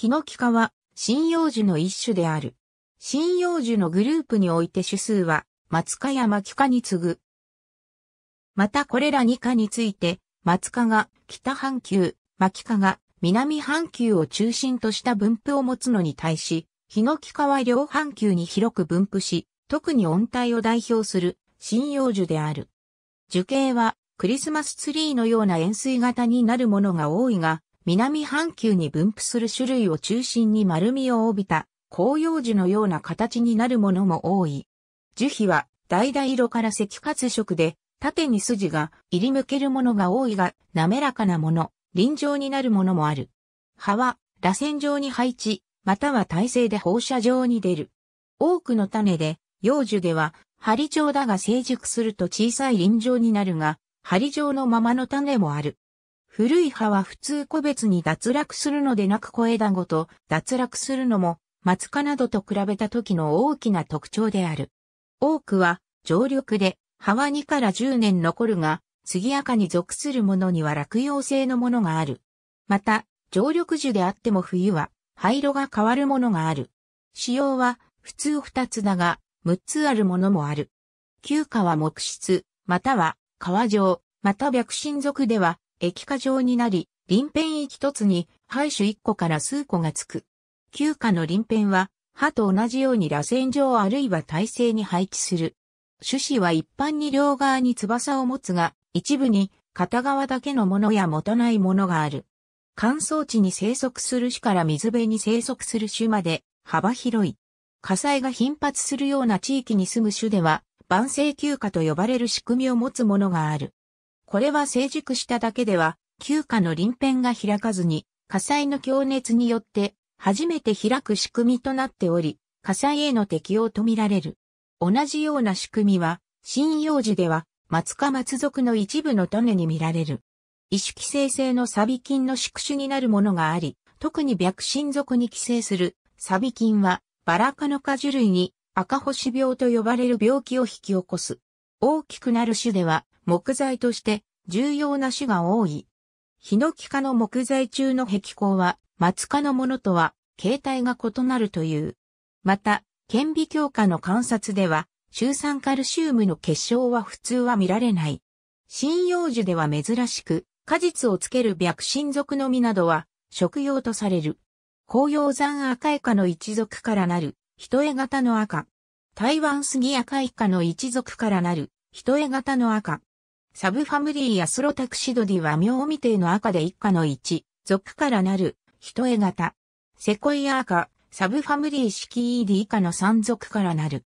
ヒノキ科は針葉樹の一種である。針葉樹のグループにおいて種数は、松科や牧科に次ぐ。またこれら2科について、松科が北半球、牧科が南半球を中心とした分布を持つのに対し、ヒノキ科は両半球に広く分布し、特に温帯を代表する針葉樹である。樹形はクリスマスツリーのような円錐型になるものが多いが、南半球に分布する種類を中心に丸みを帯びた広葉樹のような形になるものも多い。樹皮は橙色から赤褐色で、縦に筋が入り向けるものが多いが、滑らかなもの、輪状になるものもある。葉は、螺旋状に配置、または体勢で放射状に出る。多くの種で、幼樹では、針状だが成熟すると小さい輪状になるが、針状のままの種もある。古い葉は普通個別に脱落するのでなく小枝ごと脱落するのも、松科などと比べた時の大きな特徴である。多くは、常緑で、葉は2から10年残るが、杉赤に属するものには落葉性のものがある。また、常緑樹であっても冬は、灰色が変わるものがある。使用は、普通2つだが、6つあるものもある。旧花は木質、または、川状、また白心属では、液化状になり、鱗片一つに、廃種一個から数個がつく。旧化の鱗片は、歯と同じように螺旋状あるいは体勢に配置する。種子は一般に両側に翼を持つが、一部に片側だけのものや持たないものがある。乾燥地に生息する種から水辺に生息する種まで幅広い。火災が頻発するような地域に住む種では、万世休暇と呼ばれる仕組みを持つものがある。これは成熟しただけでは、旧家の臨片が開かずに、火災の強熱によって初めて開く仕組みとなっており、火災への適応とみられる。同じような仕組みは、針葉樹では、松科松属の一部の種に見られる。意識生性のサビ菌の宿主になるものがあり、特に白心族に寄生するサビ菌は、バラ科の果樹類に赤星病と呼ばれる病気を引き起こす。大きくなる種では、木材として重要な種が多い。ヒノキ科の木材中の壁鋼は、松科のものとは、形態が異なるという。また、顕微鏡下の観察では、周酸カルシウムの結晶は普通は見られない。針葉樹では珍しく、果実をつける白心属の実などは、食用とされる。紅葉山赤いカの一族からなる、人絵型の赤。台湾杉赤いカの一族からなる、人絵型の赤。サブファムリーやスロタクシドディは妙未定の赤で一家の一、族からなる、人絵型。セコイア赤、サブファムリー式イーディ以下の三族からなる。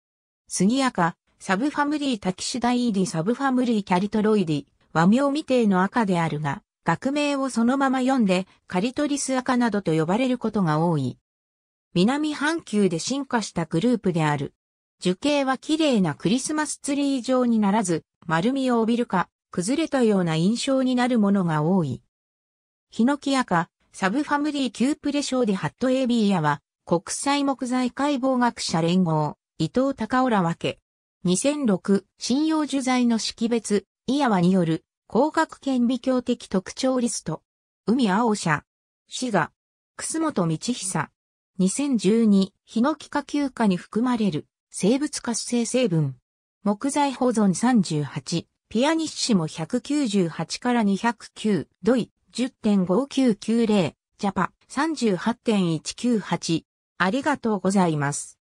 ス杉赤、サブファムリータキシダイーディサブファムリーキャリトロイディ、和名未定の赤であるが、学名をそのまま読んで、カリトリス赤などと呼ばれることが多い。南半球で進化したグループである。樹形は綺麗なクリスマスツリー状にならず、丸みを帯びるか、崩れたような印象になるものが多い。ヒノキアカ、サブファミリーキュープレーでハットエビーヤは、国際木材解剖学者連合、伊藤隆浦分け。2006、信用樹材の識別、イヤワによる、光学顕微鏡的特徴リスト。海青社。滋賀。楠本道久。2012、ヒノキ科休暇に含まれる、生物活性成分。木材保存38、ピアニッシモ198から209、ドイ10.5990、ジャパ38.198。ありがとうございます。